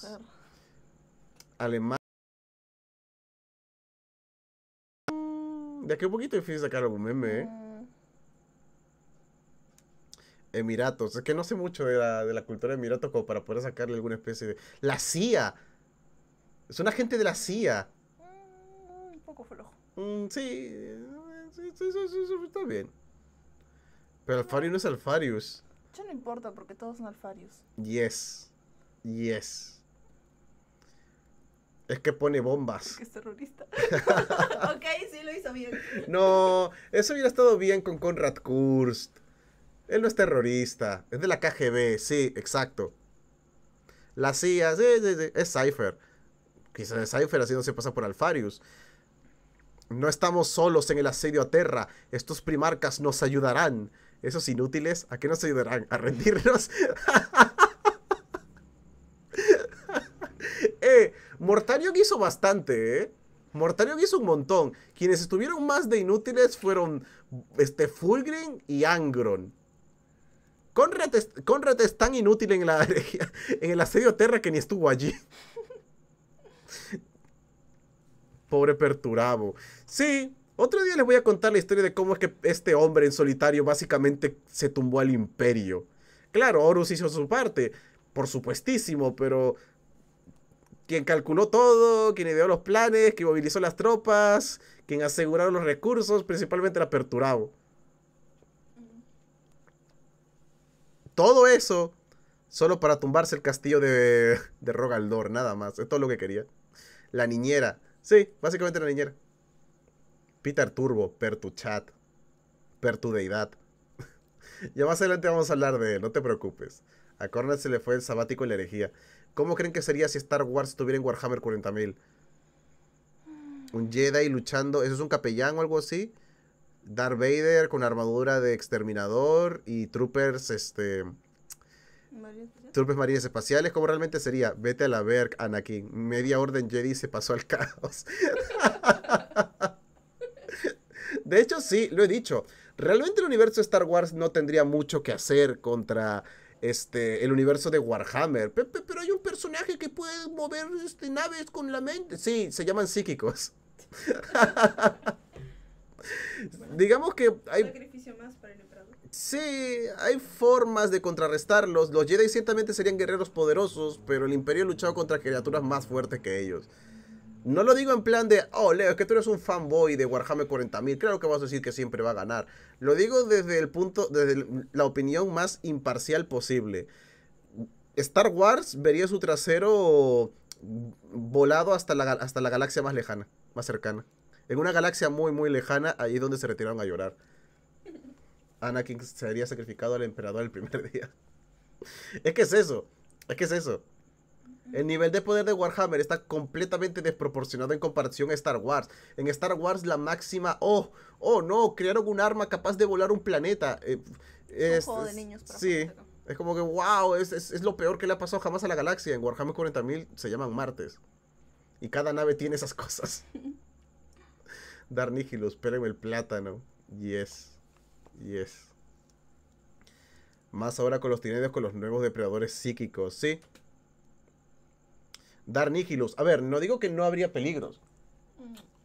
Alemán.
De aquí un poquito difícil sacar algún meme, ¿eh? Mm.
Emiratos. Es que no sé mucho de la, de la cultura de Emiratos como para poder sacarle alguna especie de... La CIA. es una gente de la CIA. Mm, un poco flojo. Mm, eh, sí, sí, está bien. Pero Alfarius es Alfarius.
Eso no importa porque todos son Alfarius.
Yes. Yes. Es que pone bombas. que es
terrorista. ok, sí lo hizo bien.
No, eso hubiera estado bien con Conrad Kurst. Él no es terrorista. Es de la KGB, sí, exacto. La CIA, sí, es Cypher. Quizás es Cypher así no se pasa por Alfarius. No estamos solos en el asedio a Terra. Estos primarcas nos ayudarán. Esos inútiles, ¿a qué nos ayudarán? ¿A rendirnos? eh, Mortarion hizo bastante, ¿eh? Mortarion hizo un montón. Quienes estuvieron más de inútiles fueron este, Fulgrim y Angron. Conrad es, tan inútil en, la, en el asedio Terra que ni estuvo allí. Pobre Perturabo. Sí, otro día les voy a contar la historia de cómo es que este hombre en solitario básicamente se tumbó al imperio. Claro, Horus hizo su parte, por supuestísimo, pero quien calculó todo, quien ideó los planes, quien movilizó las tropas, quien aseguraron los recursos, principalmente era Perturabo. todo eso solo para tumbarse el castillo de, de Rogaldor, nada más. Es todo lo que quería. La niñera. Sí, básicamente la niñera. Peter Turbo, per tu chat, per tu deidad. ya más adelante vamos a hablar de él, no te preocupes. A Cornet se le fue el sabático y la herejía. ¿Cómo creen que sería si Star Wars estuviera en Warhammer 40.000? Un Jedi luchando, ¿eso es un capellán o algo así? Darth Vader con armadura de exterminador y troopers, este... Troopers marines espaciales, como realmente sería, vete a la verga, Anakin. Media orden Jedi se pasó al caos. de hecho, sí, lo he dicho. Realmente el universo de Star Wars no tendría mucho que hacer contra este, el universo de Warhammer. pero hay un personaje que puede mover este, naves con la mente. Sí, se llaman psíquicos. Digamos que hay... más para el Sí, hay formas de contrarrestarlos. Los Jedi ciertamente serían guerreros poderosos, pero el imperio ha luchado contra criaturas más fuertes que ellos. No lo digo en plan de, oh, Leo, es que tú eres un fanboy de Warhammer 40.000, claro que vas a decir que siempre va a ganar. Lo digo desde el punto, desde la opinión más imparcial posible. Star Wars vería su trasero volado hasta hasta la galaxia más lejana, más cercana en una galaxia muy, muy lejana, ahí donde se retiraron a llorar. Anakin se habría sacrificado al emperador el primer día. es que es eso, es que es eso. El nivel de poder de Warhammer está completamente desproporcionado en comparación a Star Wars. En Star Wars la máxima, oh, oh no, crearon un arma capaz de volar un planeta. Eh, es, sí, es como que, wow, es, lo peor que le ha pasado jamás a la galaxia. En Warhammer 40.000 se llaman martes. Y cada nave tiene esas cosas. Dar espérenme en el plátano. Yes. Yes. Más ahora con los tiranidos con los nuevos depredadores psíquicos, ¿sí? Dar A ver, no digo que no habría peligros.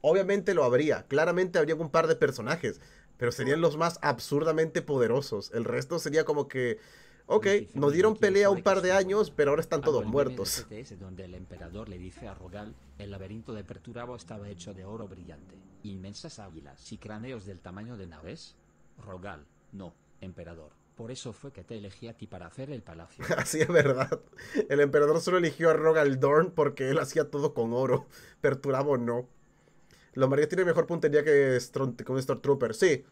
Obviamente lo habría. Claramente habría un par de personajes. Pero serían los más absurdamente poderosos. El resto sería como que Ok, nos dieron pelea un par de años, pero ahora están todos muertos. donde el emperador le dice a Rogal, el laberinto de Perturabo estaba hecho de oro brillante, inmensas águilas y cráneos del tamaño de naves. Rogal, no, emperador. Por eso fue que te elegí a ti para hacer el palacio. Así es verdad. El emperador solo eligió a Rogal Dorn porque él hacía todo con oro. Perturabo no. Los Marines tienen mejor puntería que, con Stormtrooper. Sí,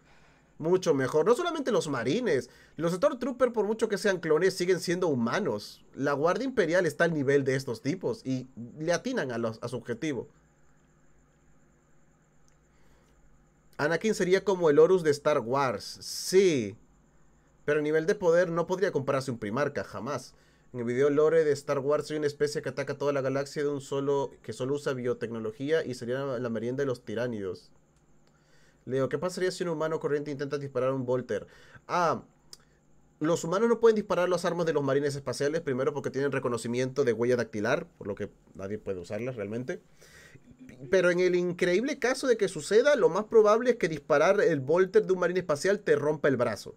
mucho mejor. No solamente los marines, los Trooper por mucho que sean clones, siguen siendo humanos. La Guardia Imperial está al nivel de estos tipos y le atinan a, los, a su objetivo. Anakin sería como el Horus de Star Wars, sí. Pero a nivel de poder no podría compararse un primarca, jamás. En el video lore de Star Wars hay una especie que ataca toda la galaxia de un solo que solo usa biotecnología y sería la merienda de los tiránidos. Leo, ¿qué pasaría si un humano corriente intenta disparar un Volter? Ah, los humanos no pueden disparar las armas de los marines espaciales, primero porque tienen reconocimiento de huella dactilar, por lo que nadie puede usarlas realmente. Pero en el increíble caso de que suceda, lo más probable es que disparar el Volter de un marine espacial te rompa el brazo.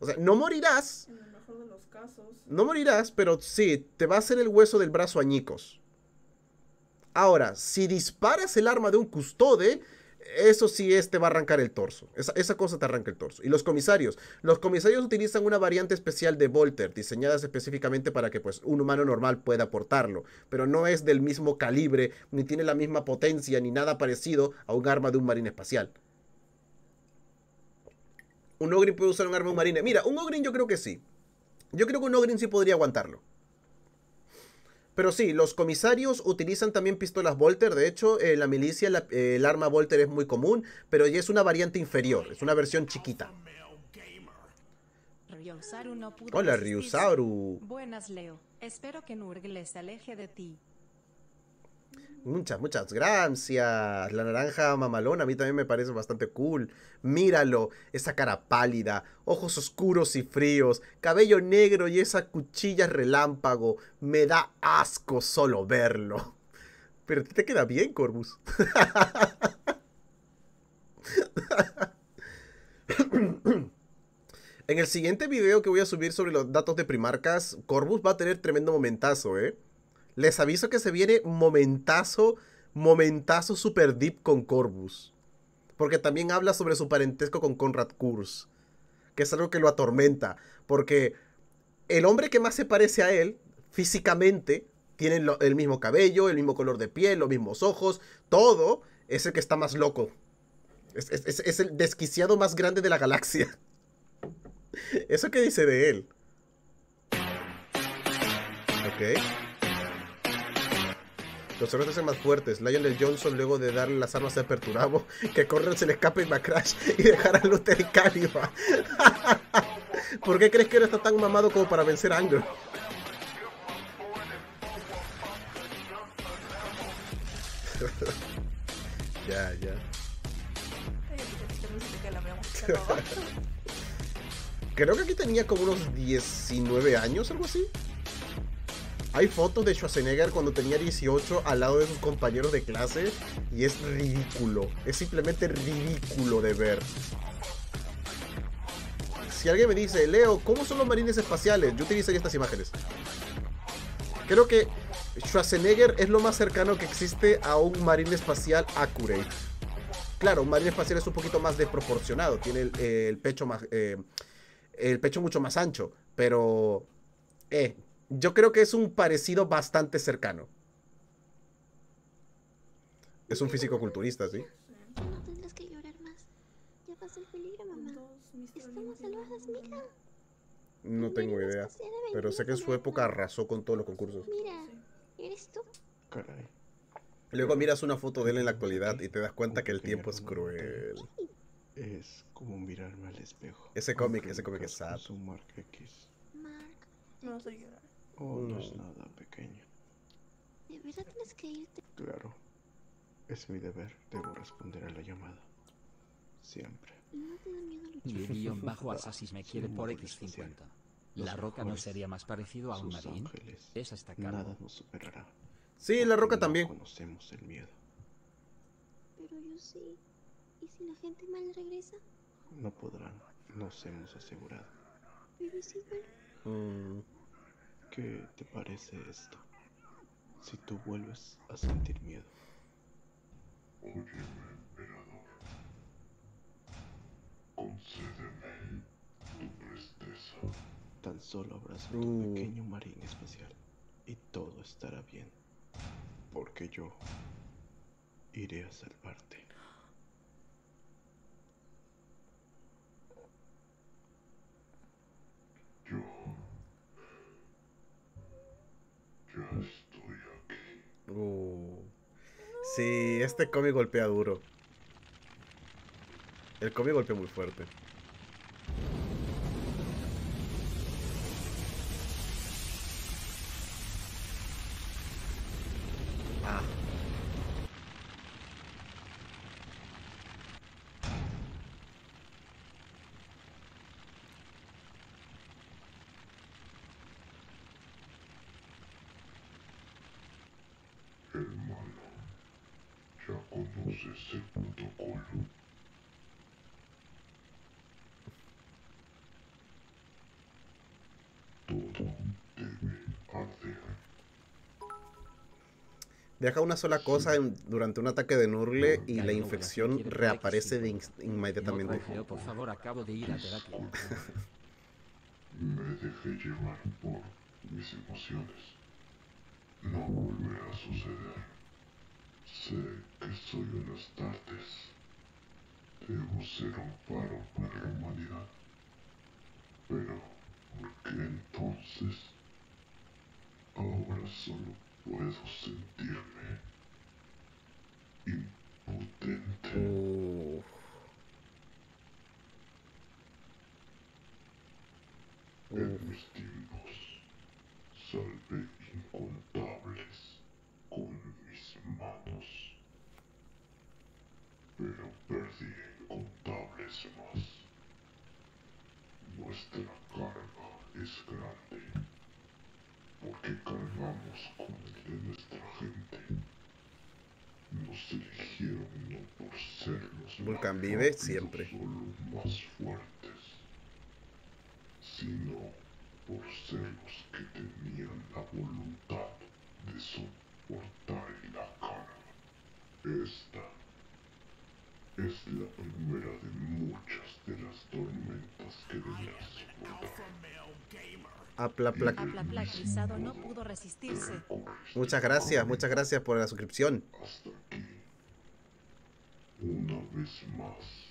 O sea, no morirás. En el mejor de los casos. No morirás, pero sí, te va a hacer el hueso del brazo añicos. Ahora, si disparas el arma de un custode, eso sí es, te va a arrancar el torso. Esa, cosa te arranca el torso. Y los comisarios. Los comisarios utilizan una variante especial de Volter, diseñadas específicamente para que pues, un humano normal pueda portarlo. Pero no es del mismo calibre, ni tiene la misma potencia, ni nada parecido a un arma de un marine espacial. Un Ogrin puede usar un arma de un marine. Mira, un Ogrin yo creo que sí. Yo creo que un Ogrin sí podría aguantarlo. Pero sí, los comisarios utilizan también pistolas Volter. De hecho, en eh, la milicia eh, el arma Volter es muy común, pero ya es una variante inferior, es una versión chiquita.
Hola, Ryusaru. Buenas, Leo. Espero que Nurgle se aleje de
ti.
Muchas, muchas gracias. La naranja mamalona a mí también me parece bastante cool. Míralo, esa cara pálida, ojos oscuros y fríos, cabello negro y esa cuchilla relámpago. Me da asco solo verlo. Pero te queda bien, Corvus. en el siguiente video que voy a subir sobre los datos de Primarcas, Corvus va a tener tremendo momentazo, ¿eh? Les aviso que se viene momentazo, momentazo super deep con Corvus Porque también habla sobre su parentesco con Conrad Kurz. Que es algo que lo atormenta. Porque el hombre que más se parece a él, físicamente, tiene el mismo cabello, el mismo color de piel, los mismos ojos, todo, es el que está más loco. Es, es el desquiciado más grande de la galaxia. ¿Eso qué dice de él? Ok. Los héroes se más fuertes. Lionel Johnson, luego de darle las armas a Perturabo, que corre se le escape y Crash y dejar a Luther y ¿Por qué crees que ahora está tan mamado como para vencer a Angro? ya, ya. Creo que aquí tenía como unos 19 años, algo así. Hay fotos de Schwarzenegger cuando tenía 18 al lado de sus compañeros de clase y es ridículo. Es simplemente ridículo de ver. Si alguien me dice, Leo, ¿cómo son los marines espaciales? Yo utilizaría estas imágenes. Creo que Schwarzenegger es lo más cercano que existe a un marine espacial accurate. Claro, un marine espacial es un poquito más desproporcionado, tiene el, pecho más, eh, el pecho mucho más ancho, pero eh, yo creo que es un parecido bastante cercano. Es un físico culturista, ¿sí? No tengo idea. Pero sé que en su época arrasó con todos los concursos.
Mira, eres
tú. Caray.
Luego miras una foto de él en la actualidad y te das cuenta que el tiempo es cruel. Es como mirarme al espejo. Ese cómic, ese cómic es sad. Mark No soy Oh, no. es nada, pequeño.
¿De verdad tienes que irte?
Claro. Es mi deber. Debo responder a la llamada. Siempre. No te da miedo luchar. Y guión bajo Asasis me quiere por X50. La roca no sería más parecido a un marín. Es hasta acá. Nada nos superará. Sí, la roca también. Conocemos el miedo.
Pero yo sí. ¿Y si la gente mal regresa? No podrán. Nos hemos asegurado. Pero es pero... ¿Qué te parece esto?
Si tú vuelves a sentir miedo. Óyeme, emperador. Concédeme tu presteza. Tan solo abraza a tu mm. pequeño marín especial y todo estará bien. Porque yo iré a salvarte.
Yo estoy aquí.
Uh. Sí, este cómic golpea duro. El cómic golpea muy fuerte. deja una sola cosa durante un ataque de Nurgle y la infección reaparece inmediatamente.
Por favor, acabo de ir a terapia. Me dejé llevar por mis emociones. No volverá a suceder. Sé que soy unas tardes. Debo ser un paro para la humanidad. Pero, ¿por qué entonces? Ahora solo puedo sentirme impotente. En mis tiempos salvé incontables con mis manos, pero perdí incontables más. Nuestra carga es grande porque cargamos con de nuestra gente. Nos eligieron no por ser los Vulcan vive siempre. más fuertes, sino por ser los que tenían la voluntad de soportar la carga. Esta es la primera de muchas de las tormentas que debía soportar. Aplaplac.
no pudo resistirse.
Muchas
gracias, muchas gracias por la suscripción. Hasta aquí Una vez
más,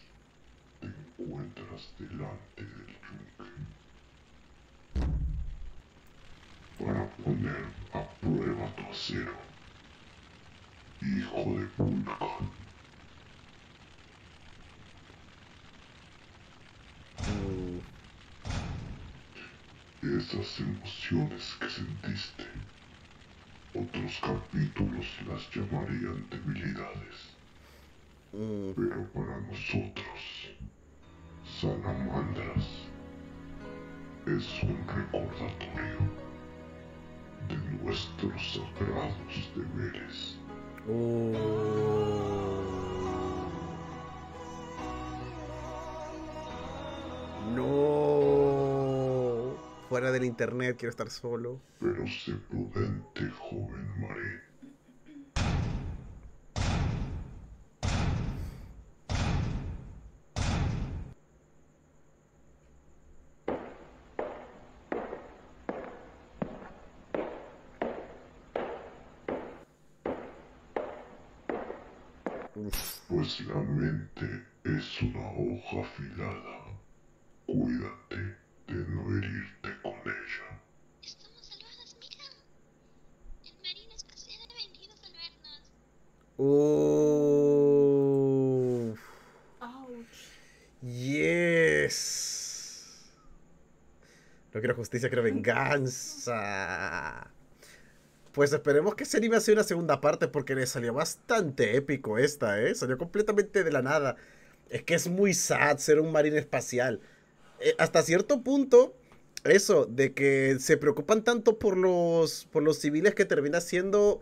te encuentras delante del yunque. Para poner a prueba tu acero, hijo de Vulcan. esas emociones que sentiste. Otros capítulos las llamarían debilidades. Mm. Pero para nosotros, Salamandras es un recordatorio de nuestros sagrados deberes. Oh.
fuera del internet, quiero estar solo.
Pero sé prudente, joven Maré.
Dice que venganza. Pues esperemos que se anime a una segunda parte porque le salió bastante épico esta, ¿eh? Salió completamente de la nada. Es que es muy sad ser un marine espacial. Eh, hasta cierto punto, eso, de que se preocupan tanto por los, por los civiles que termina siendo